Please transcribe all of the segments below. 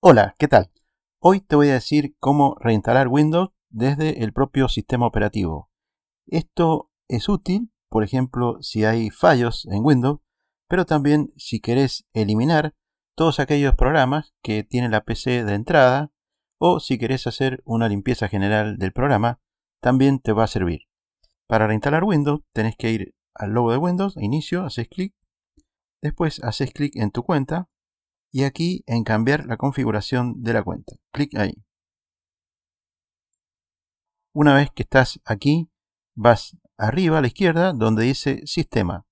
Hola, ¿qué tal? Hoy te voy a decir cómo reinstalar Windows desde el propio sistema operativo. Esto es útil, por ejemplo, si hay fallos en Windows, pero también si querés eliminar todos aquellos programas que tiene la PC de entrada o si querés hacer una limpieza general del programa, también te va a servir. Para reinstalar Windows tenés que ir al logo de Windows, inicio, haces clic, después haces clic en tu cuenta, y aquí en cambiar la configuración de la cuenta. Clic ahí. Una vez que estás aquí, vas arriba a la izquierda donde dice sistema.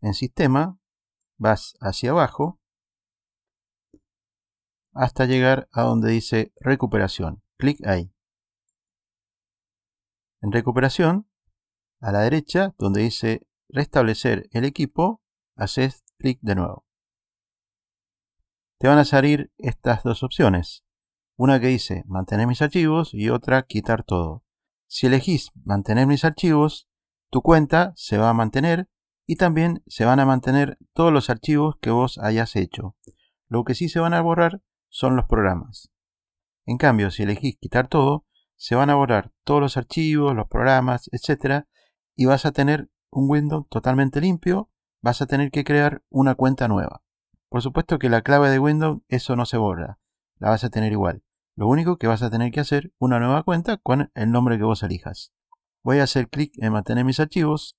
En sistema vas hacia abajo hasta llegar a donde dice recuperación. Clic ahí. En recuperación, a la derecha donde dice restablecer el equipo, haces clic de nuevo. Te van a salir estas dos opciones. Una que dice mantener mis archivos y otra quitar todo. Si elegís mantener mis archivos, tu cuenta se va a mantener y también se van a mantener todos los archivos que vos hayas hecho. Lo que sí se van a borrar son los programas. En cambio, si elegís quitar todo, se van a borrar todos los archivos, los programas, etc. Y vas a tener un Windows totalmente limpio vas a tener que crear una cuenta nueva. Por supuesto que la clave de Windows eso no se borra, la vas a tener igual. Lo único que vas a tener que hacer una nueva cuenta con el nombre que vos elijas. Voy a hacer clic en mantener mis archivos,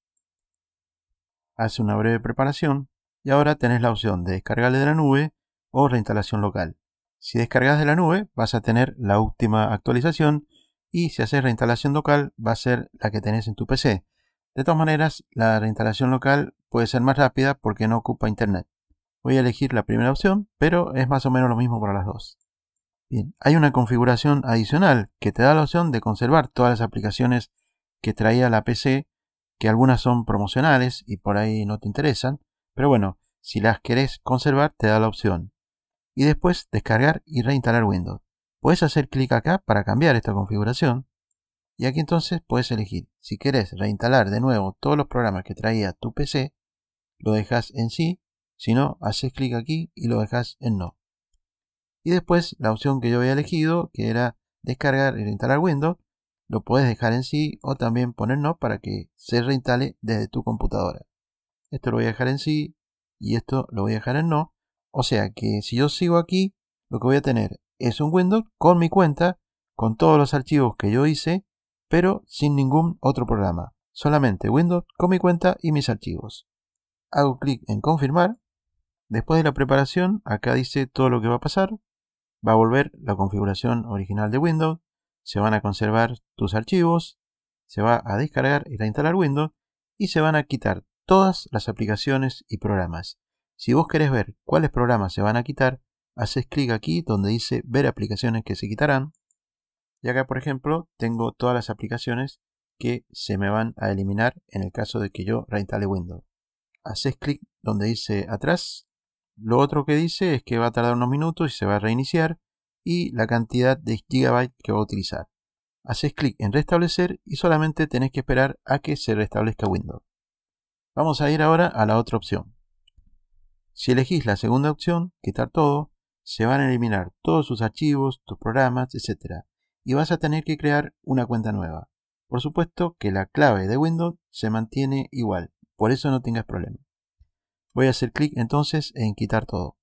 hace una breve preparación y ahora tenés la opción de descargarle de la nube o reinstalación local. Si descargas de la nube vas a tener la última actualización y si haces reinstalación local va a ser la que tenés en tu PC. De todas maneras, la reinstalación local puede ser más rápida porque no ocupa internet. Voy a elegir la primera opción, pero es más o menos lo mismo para las dos. Bien, hay una configuración adicional que te da la opción de conservar todas las aplicaciones que traía la PC, que algunas son promocionales y por ahí no te interesan, pero bueno, si las querés conservar te da la opción. Y después descargar y reinstalar Windows. Puedes hacer clic acá para cambiar esta configuración y aquí entonces puedes elegir si querés reinstalar de nuevo todos los programas que traía tu PC, lo dejas en sí, si no, haces clic aquí y lo dejas en no. Y después la opción que yo había elegido, que era descargar y e reinstalar Windows, lo puedes dejar en sí o también poner no para que se reinstale desde tu computadora. Esto lo voy a dejar en sí y esto lo voy a dejar en no. O sea que si yo sigo aquí, lo que voy a tener es un Windows con mi cuenta, con todos los archivos que yo hice pero sin ningún otro programa, solamente Windows con mi cuenta y mis archivos. Hago clic en confirmar. Después de la preparación, acá dice todo lo que va a pasar. Va a volver la configuración original de Windows. Se van a conservar tus archivos. Se va a descargar y a instalar Windows. Y se van a quitar todas las aplicaciones y programas. Si vos querés ver cuáles programas se van a quitar, haces clic aquí donde dice ver aplicaciones que se quitarán y acá, por ejemplo, tengo todas las aplicaciones que se me van a eliminar en el caso de que yo reinstale Windows. Haces clic donde dice atrás. Lo otro que dice es que va a tardar unos minutos y se va a reiniciar y la cantidad de gigabytes que va a utilizar. Haces clic en restablecer y solamente tenés que esperar a que se restablezca Windows. Vamos a ir ahora a la otra opción. Si elegís la segunda opción, quitar todo, se van a eliminar todos sus archivos, tus programas, etc y vas a tener que crear una cuenta nueva. Por supuesto que la clave de Windows se mantiene igual, por eso no tengas problema. Voy a hacer clic entonces en quitar todo.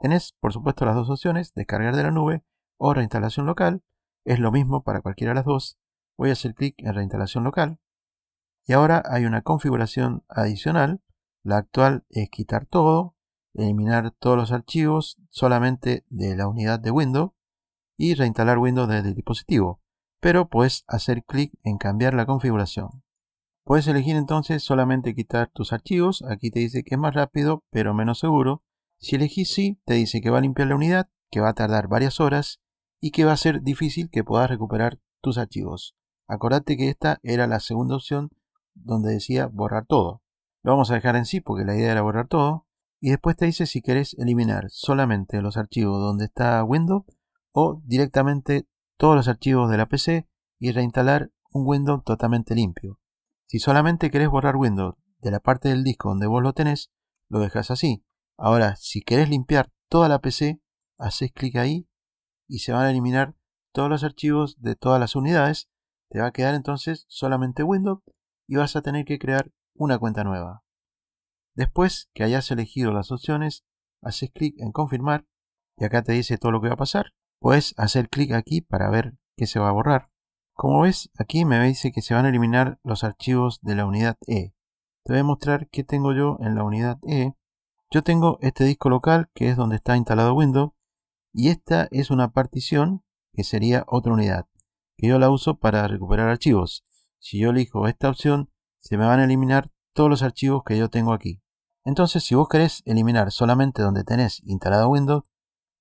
Tenés por supuesto las dos opciones, descargar de la nube o reinstalación local. Es lo mismo para cualquiera de las dos. Voy a hacer clic en reinstalación local. Y ahora hay una configuración adicional. La actual es quitar todo, eliminar todos los archivos solamente de la unidad de Windows y reinstalar Windows desde el dispositivo, pero puedes hacer clic en cambiar la configuración. Puedes elegir entonces solamente quitar tus archivos, aquí te dice que es más rápido pero menos seguro. Si elegís sí, te dice que va a limpiar la unidad, que va a tardar varias horas y que va a ser difícil que puedas recuperar tus archivos. Acordate que esta era la segunda opción donde decía borrar todo. Lo vamos a dejar en sí porque la idea era borrar todo y después te dice si querés eliminar solamente los archivos donde está Windows o directamente todos los archivos de la PC y reinstalar un Windows totalmente limpio. Si solamente querés borrar Windows de la parte del disco donde vos lo tenés, lo dejas así. Ahora, si querés limpiar toda la PC, haces clic ahí y se van a eliminar todos los archivos de todas las unidades. Te va a quedar entonces solamente Windows y vas a tener que crear una cuenta nueva. Después que hayas elegido las opciones, haces clic en confirmar y acá te dice todo lo que va a pasar. Puedes hacer clic aquí para ver qué se va a borrar. Como ves, aquí me dice que se van a eliminar los archivos de la unidad E. Te voy a mostrar qué tengo yo en la unidad E. Yo tengo este disco local, que es donde está instalado Windows, y esta es una partición, que sería otra unidad, que yo la uso para recuperar archivos. Si yo elijo esta opción, se me van a eliminar todos los archivos que yo tengo aquí. Entonces, si vos querés eliminar solamente donde tenés instalado Windows,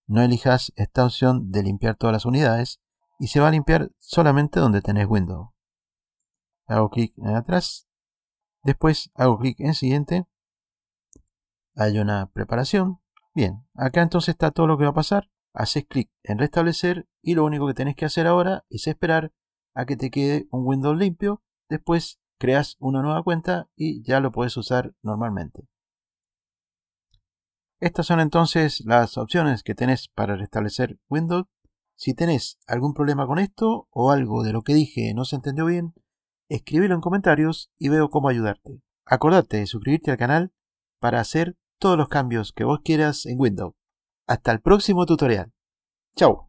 no elijas esta opción de limpiar todas las unidades y se va a limpiar solamente donde tenés Windows. Hago clic en atrás. Después hago clic en siguiente. Hay una preparación. Bien, acá entonces está todo lo que va a pasar. Haces clic en restablecer y lo único que tenés que hacer ahora es esperar a que te quede un Windows limpio. Después creas una nueva cuenta y ya lo puedes usar normalmente. Estas son entonces las opciones que tenés para restablecer Windows. Si tenés algún problema con esto o algo de lo que dije no se entendió bien, escribilo en comentarios y veo cómo ayudarte. Acordate de suscribirte al canal para hacer todos los cambios que vos quieras en Windows. Hasta el próximo tutorial. Chao.